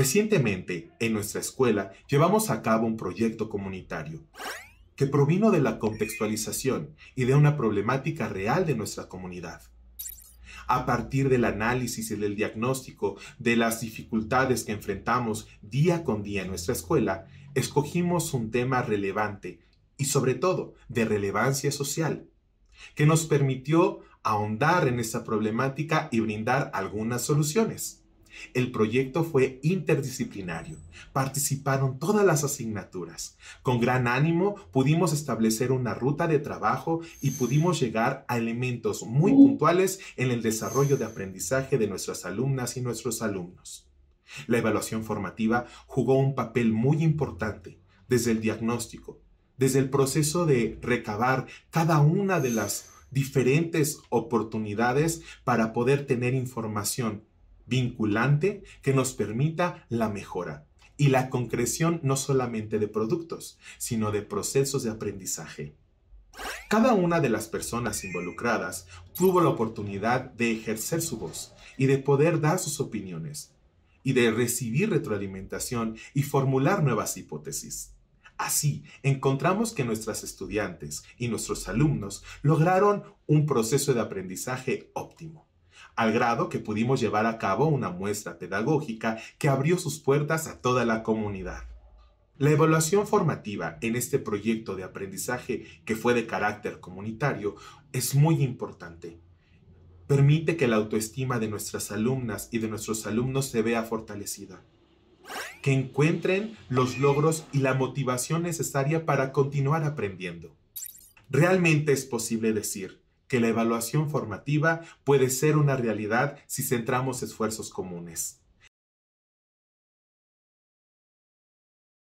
Recientemente, en nuestra escuela, llevamos a cabo un proyecto comunitario que provino de la contextualización y de una problemática real de nuestra comunidad. A partir del análisis y del diagnóstico de las dificultades que enfrentamos día con día en nuestra escuela, escogimos un tema relevante y sobre todo de relevancia social, que nos permitió ahondar en esta problemática y brindar algunas soluciones. El proyecto fue interdisciplinario, participaron todas las asignaturas. Con gran ánimo pudimos establecer una ruta de trabajo y pudimos llegar a elementos muy uh. puntuales en el desarrollo de aprendizaje de nuestras alumnas y nuestros alumnos. La evaluación formativa jugó un papel muy importante desde el diagnóstico, desde el proceso de recabar cada una de las diferentes oportunidades para poder tener información vinculante que nos permita la mejora y la concreción no solamente de productos, sino de procesos de aprendizaje. Cada una de las personas involucradas tuvo la oportunidad de ejercer su voz y de poder dar sus opiniones y de recibir retroalimentación y formular nuevas hipótesis. Así, encontramos que nuestras estudiantes y nuestros alumnos lograron un proceso de aprendizaje óptimo al grado que pudimos llevar a cabo una muestra pedagógica que abrió sus puertas a toda la comunidad. La evaluación formativa en este proyecto de aprendizaje que fue de carácter comunitario es muy importante. Permite que la autoestima de nuestras alumnas y de nuestros alumnos se vea fortalecida. Que encuentren los logros y la motivación necesaria para continuar aprendiendo. Realmente es posible decir que la evaluación formativa puede ser una realidad si centramos esfuerzos comunes.